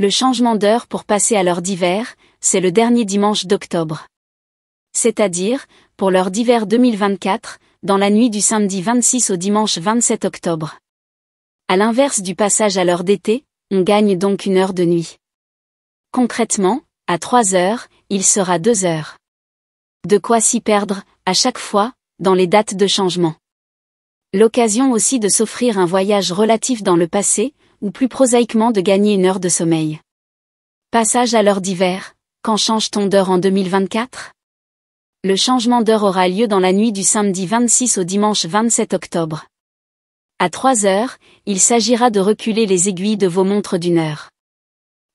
Le changement d'heure pour passer à l'heure d'hiver, c'est le dernier dimanche d'octobre. C'est-à-dire, pour l'heure d'hiver 2024, dans la nuit du samedi 26 au dimanche 27 octobre. À l'inverse du passage à l'heure d'été, on gagne donc une heure de nuit. Concrètement, à 3 heures, il sera 2 heures. De quoi s'y perdre, à chaque fois, dans les dates de changement. L'occasion aussi de s'offrir un voyage relatif dans le passé, ou plus prosaïquement de gagner une heure de sommeil. Passage à l'heure d'hiver, quand change-t-on d'heure en 2024 Le changement d'heure aura lieu dans la nuit du samedi 26 au dimanche 27 octobre. À 3 heures, il s'agira de reculer les aiguilles de vos montres d'une heure.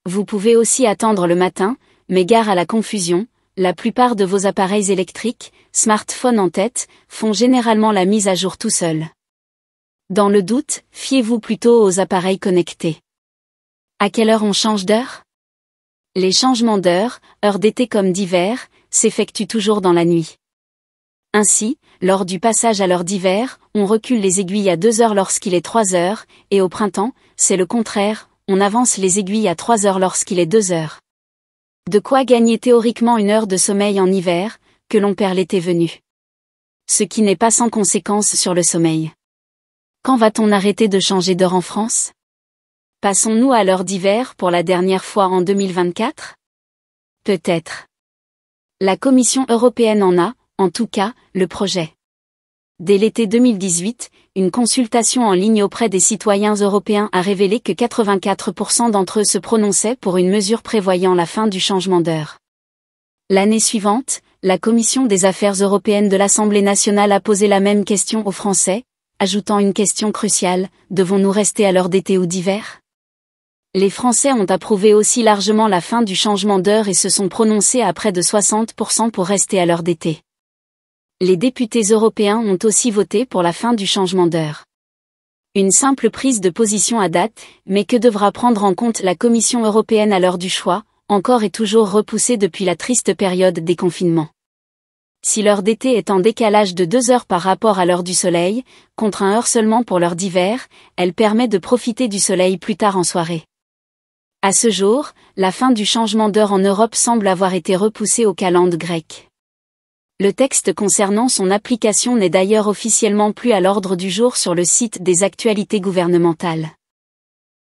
Vous pouvez aussi attendre le matin, mais gare à la confusion, la plupart de vos appareils électriques, smartphones en tête, font généralement la mise à jour tout seul. Dans le doute, fiez-vous plutôt aux appareils connectés. À quelle heure on change d'heure Les changements d'heure, heure d'été comme d'hiver, s'effectuent toujours dans la nuit. Ainsi, lors du passage à l'heure d'hiver, on recule les aiguilles à 2 heures lorsqu'il est 3 heures, et au printemps, c'est le contraire, on avance les aiguilles à 3 heures lorsqu'il est 2 heures. De quoi gagner théoriquement une heure de sommeil en hiver, que l'on perd l'été venu. Ce qui n'est pas sans conséquence sur le sommeil. Quand va-t-on arrêter de changer d'heure en France Passons-nous à l'heure d'hiver pour la dernière fois en 2024 Peut-être. La Commission européenne en a, en tout cas, le projet. Dès l'été 2018, une consultation en ligne auprès des citoyens européens a révélé que 84% d'entre eux se prononçaient pour une mesure prévoyant la fin du changement d'heure. L'année suivante, la Commission des affaires européennes de l'Assemblée nationale a posé la même question aux Français, ajoutant une question cruciale, devons-nous rester à l'heure d'été ou d'hiver Les Français ont approuvé aussi largement la fin du changement d'heure et se sont prononcés à près de 60% pour rester à l'heure d'été. Les députés européens ont aussi voté pour la fin du changement d'heure. Une simple prise de position à date, mais que devra prendre en compte la Commission européenne à l'heure du choix, encore et toujours repoussée depuis la triste période des confinements si l'heure d'été est en décalage de deux heures par rapport à l'heure du soleil, contre un heure seulement pour l'heure d'hiver, elle permet de profiter du soleil plus tard en soirée. À ce jour, la fin du changement d'heure en Europe semble avoir été repoussée au calende grec. Le texte concernant son application n'est d'ailleurs officiellement plus à l'ordre du jour sur le site des actualités gouvernementales.